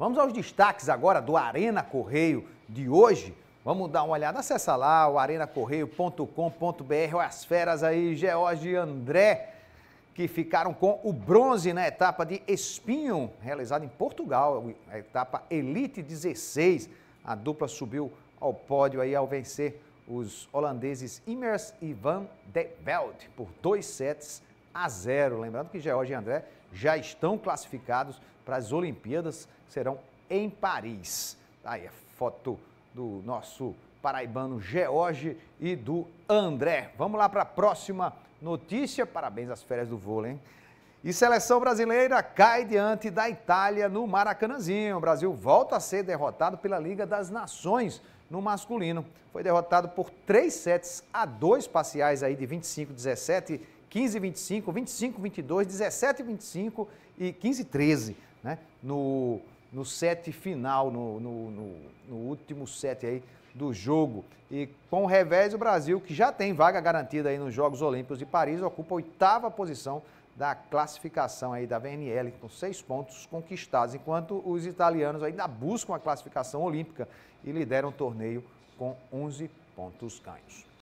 Vamos aos destaques agora do Arena Correio de hoje. Vamos dar uma olhada, acessa lá o arenacorreio.com.br, as feras aí, George e André, que ficaram com o bronze na etapa de espinho, realizada em Portugal, a etapa Elite 16. A dupla subiu ao pódio aí ao vencer os holandeses Immers e Van de Velde por dois sets a 0. Lembrando que George e André já estão classificados para as Olimpíadas, que serão em Paris. Tá aí a foto do nosso paraibano George e do André. Vamos lá para a próxima notícia. Parabéns às férias do vôlei, hein? E seleção brasileira cai diante da Itália no Maracanãzinho. O Brasil volta a ser derrotado pela Liga das Nações no masculino. Foi derrotado por 3 sets a 2 parciais aí de 25-17 15 e 25, 25 22, 17 e 25 e 15 e 13, né? No, no set final, no, no, no, no último set aí do jogo. E com o revés, o Brasil, que já tem vaga garantida aí nos Jogos Olímpicos de Paris, ocupa a oitava posição da classificação aí da VNL, com seis pontos conquistados, enquanto os italianos ainda buscam a classificação olímpica e lideram o torneio com 11 pontos ganhos.